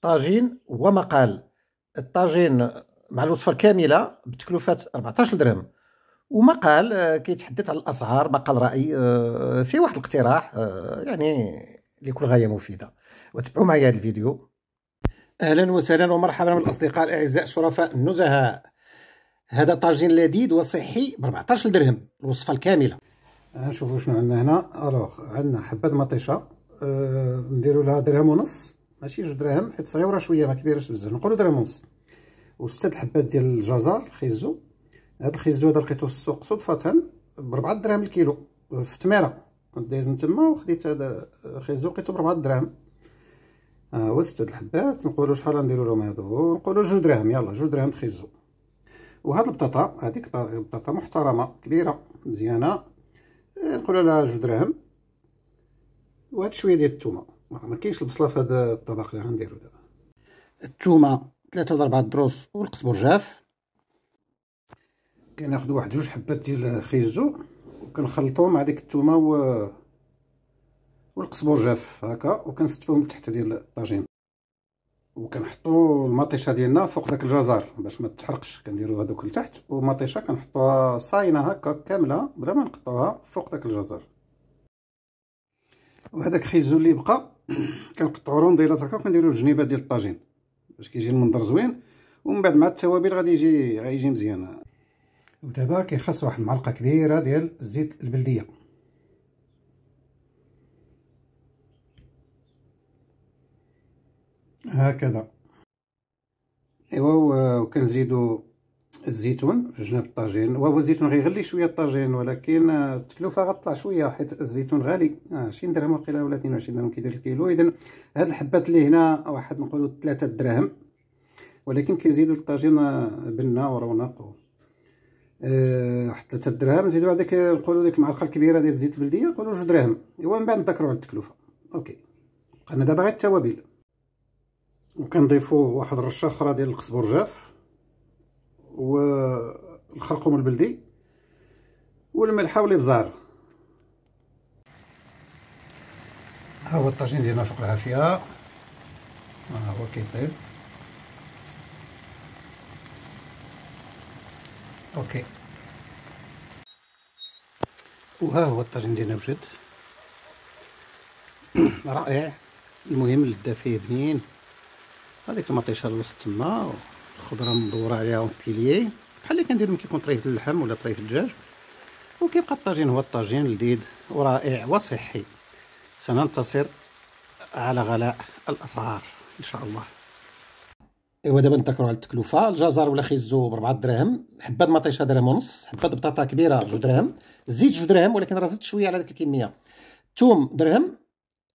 طاجين ومقال الطاجين مع الوصفه الكامله بتكلفه 14 درهم ومقال آه، كيتحدث على الاسعار مقال راي آه، فيه واحد الاقتراح آه، يعني لكل غايه مفيده وتابعوا معي هذا الفيديو اهلا وسهلا ومرحبا بالاصدقاء الاعزاء الشرفاء النزهاء هذا طاجين لذيذ وصحي ب 14 درهم الوصفه الكامله نشوفوا شنو عندنا هنا الوغ عندنا حبه مطيشه نديروا لها درهم ونص ماشي جوج دراهم حيت صغيوره شويه ما كبيرش بزاف نقولوا درهم ونص وسته الحبات ديال الجزر الخيزو هاد الخيزو هذا لقيتو في السوق صدفه بربعة دراهم الكيلو في تميره كنت دايز من تما وخديت هذا خيزو الخيزو لقيتو بربعة دراهم ها آه، هو سته الحبات نقولوا شحال نديروا لهم هادو نقولوا جوج دراهم يلا جوج دراهم و وهاد البطاطا هذيك بطاطا محترمه كبيره مزيانه آه، نقولوا لها جوج دراهم وهاد شويه ديال الثومه ما كاينش البصله في هذا الطبق اللي غنديرو دابا الثومه ثلاثة ولا أربعة دروس والقزبر جاف كناخذ واحد جوج حبات ديال خيزو وكنخلطو مع ديك الثومه و والقزبر جاف هكا وكنستفوهم تحت ديال الطاجين وكنحطو المطيشه ديالنا فوق داك الجزر باش ما تحرقش كنديرو هذوك لتحت والمطيشه كنحطوها صاينه هكا كامله بلا ما نقطعوها فوق داك الجزر وهذاك خيزو اللي بقى كنقطعو رونديلات هكا وكنديرو الجنيبه ديال الطاجين باش كيجي المنظر زوين ومن بعد مع التوابل غادي يجي غايجي مزيان ودابا كيخص واحد المعلقه كبيره ديال الزيت البلديه هكذا ايوا وكنزيدو الزيتون جناب الطاجين وهو الزيتون غيغلي شويه الطاجين ولكن التكلفه غطلع شويه حيت الزيتون غالي 20 آه، درهم وقيله ولا 22 درهم كيدير الكيلو اذا هاد الحبات اللي هنا واحد نقولوا 3 دراهم ولكن كيزيدوا الطاجين آه، بنه ورونق آه، واحد 3 دراهم نزيدوا هذيك نقولوا ديك المعلقه الكبيره ديال الزيت البلديه نقولوا جوج دراهم ايوا من بعد نذكروا على التكلفه اوكي بقينا دابا غير التوابل وكنضيفوا واحد الرشه اخرى ديال القزبر جاف والخرقوم البلدي والملحه والابزار ها هو الطاجين ديالنا فوق العافيه ها هو كيطيب اوكي وها هو الطاجين ديالنا وجد رائع المهم لدا فيه بنين هذيك المطيشه الوسط تما الخضره مدوره عليها بيليي بحال اللي كندير ملي كيكون طريف اللحم ولا طريف الدجاج وكيبقى الطاجين هو الطاجين لذيذ ورائع وصحي سننتصر على غلاء الاسعار ان شاء الله ايوا دابا نتذكروا على التكلفه الجزر ولا خيزو ب 4 دراهم حبه مطيشه درهم ونص حبه بطاطا كبيره 2 دراهم الزيت 2 دراهم ولكن راه زدت شويه على ديك الكميه الثوم درهم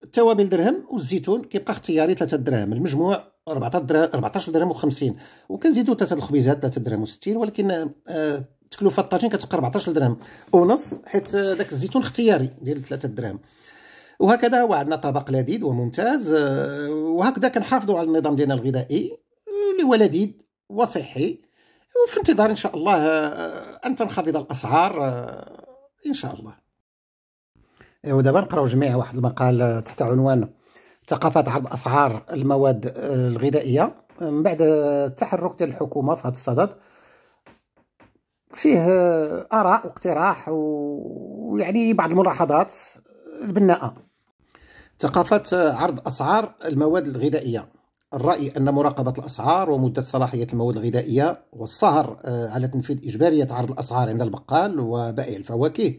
التوابل درهم والزيتون كيبقى اختياري 3 دراهم المجموع 14 درهم و50 وكنزيدوا ثلاثه الخبيزات 3 درهم و60 ولكن آه، تكلفه الطاجين كتبقى 14 درهم ونص حيت آه، داك الزيتون اختياري ديال 3 درهم وهكذا هو عندنا طبق لذيذ وممتاز آه، وهكذا كنحافظوا على النظام ديالنا الغذائي اللي هو لذيذ وصحي وفي انتظار ان شاء الله ان تنخفض الاسعار ان شاء الله إيه، ودابا نقراو جميع واحد المقال تحت عنوان ثقافات عرض اسعار المواد الغذائيه من بعد التحرك ديال الحكومه في هذا الصدد فيه اراء واقتراح ويعني بعض الملاحظات البناءه ثقافه عرض اسعار المواد الغذائيه الرأي أن مراقبة الأسعار ومدة صلاحية المواد الغذائية والسهر آه، على تنفيذ إجبارية عرض الأسعار عند البقال وبائع الفواكه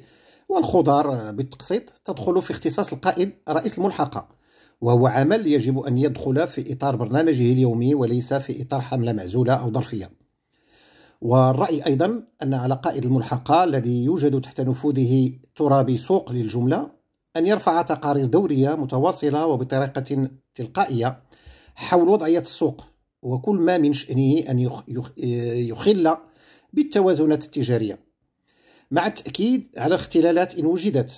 والخضار بالتقسيط تدخل في اختصاص القائد رئيس الملحقة وهو عمل يجب أن يدخل في إطار برنامجه اليومي وليس في إطار حملة معزولة أو ظرفية والرأي أيضا أن على قائد الملحقة الذي يوجد تحت نفوذه ترابي سوق للجملة أن يرفع تقارير دورية متواصلة وبطريقة تلقائية حول وضعية السوق وكل ما من شأنه أن يخل بالتوازنات التجارية مع التأكيد على الاختلالات إن وجدت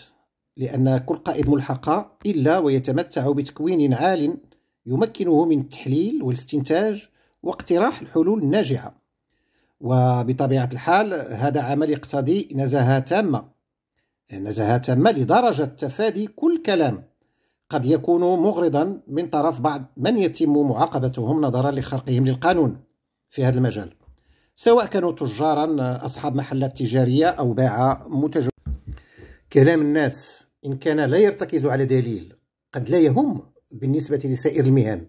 لأن كل قائد ملحقة إلا ويتمتع بتكوين عال يمكنه من التحليل والاستنتاج واقتراح الحلول الناجعة وبطبيعة الحال هذا عمل يقتضي نزاهة تامة نزاهة تامة لدرجة تفادي كل كلام قد يكون مغرضا من طرف بعض من يتم معاقبتهم نظرا لخرقهم للقانون في هذا المجال سواء كانوا تجارا أصحاب محلات تجارية أو باعة متجر كلام الناس إن كان لا يرتكز على دليل قد لا يهم بالنسبة لسائر المهن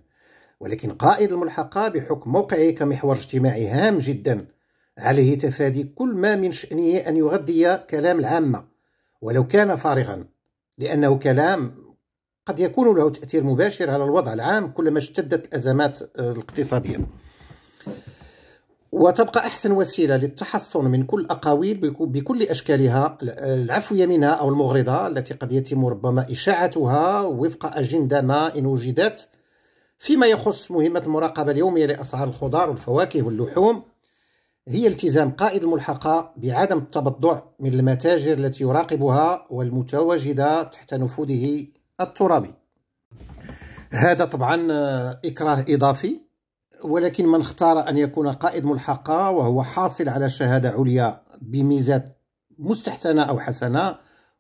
ولكن قائد الملحقة بحكم موقعه كمحور اجتماعي هام جدا عليه تفادي كل ما من شأنه أن يغذي كلام العامة ولو كان فارغا لأنه كلام قد يكون له تأثير مباشر على الوضع العام كلما اشتدت الأزمات الاقتصادية وتبقى أحسن وسيلة للتحصن من كل الأقاويل بكل أشكالها العفوية منها أو المغرضة التي قد يتم ربما إشاعتها وفق أجندة ما إن وجدت فيما يخص مهمة المراقبة اليومية لأسعار الخضار والفواكه واللحوم هي التزام قائد الملحقة بعدم التبضع من المتاجر التي يراقبها والمتواجدة تحت نفوذه الترابي هذا طبعا إكراه إضافي ولكن من اختار أن يكون قائد ملحقة وهو حاصل على شهادة عليا بميزات مستحسنة أو حسنة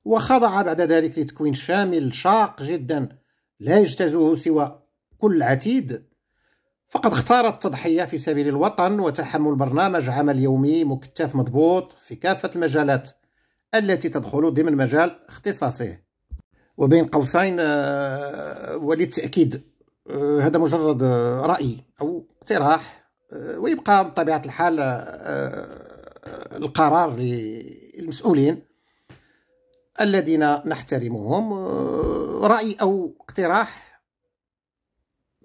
وخضع بعد ذلك لتكوين شامل شاق جدا لا يجتازه سوى كل عتيد فقد اختار التضحية في سبيل الوطن وتحمل برنامج عمل يومي مكتف مضبوط في كافة المجالات التي تدخل ضمن مجال اختصاصه وبين قوسين آه، وللتأكيد آه، هذا مجرد آه، رأي أو اقتراح آه، ويبقى بطبيعة الحال القرار للمسؤولين الذين نحترمهم رأي أو اقتراح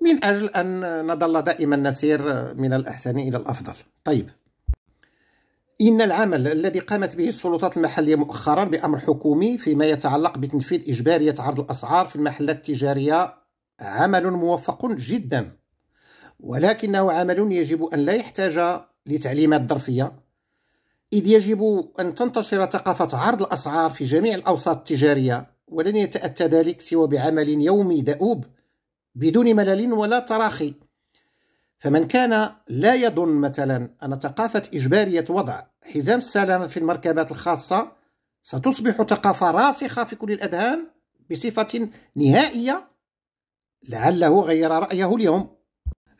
من أجل أن نظل دائما نسير من الأحسن إلى الأفضل طيب إن العمل الذي قامت به السلطات المحلية مؤخرا بأمر حكومي فيما يتعلق بتنفيذ إجبارية عرض الأسعار في المحلات التجارية عمل موفق جدا ولكنه عمل يجب أن لا يحتاج لتعليمات ظرفية إذ يجب أن تنتشر ثقافة عرض الأسعار في جميع الأوساط التجارية ولن يتأتى ذلك سوى بعمل يومي دؤوب بدون ملل ولا تراخي فمن كان لا يظن مثلا أن ثقافة إجبارية وضع حزام السلامة في المركبات الخاصة ستصبح ثقافة راسخة في كل الأذهان بصفة نهائية لعله غير رايه اليوم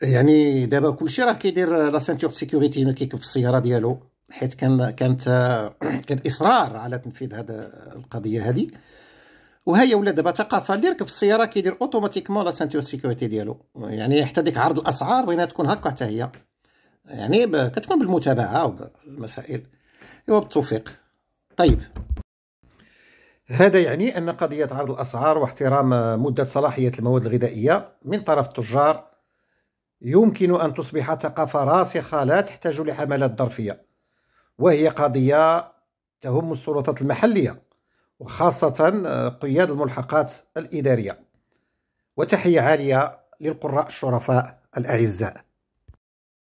يعني دابا كلشي راه كيدير لا سانتور سيكوريتي هنا كيكف السياره ديالو حيت كان كانت كان اصرار على تنفيذ هذا القضيه هذه وهي ولا دابا ثقافه اللي في السياره كيدير اوتوماتيكمون لا سانتور سيكوريتي ديالو يعني حتى ديك عرض الاسعار بغينا تكون هكا حتى هي يعني كتكون بالمتابعه وبالمسائل ايوا بالتوفيق طيب هذا يعني أن قضية عرض الأسعار واحترام مدة صلاحية المواد الغذائية من طرف التجار يمكن أن تصبح ثقافة راسخة لا تحتاج لحملات ظرفية وهي قضية تهم السلطات المحلية وخاصة آه، قياد الملحقات الإدارية وتحية عالية للقراء الشرفاء الأعزاء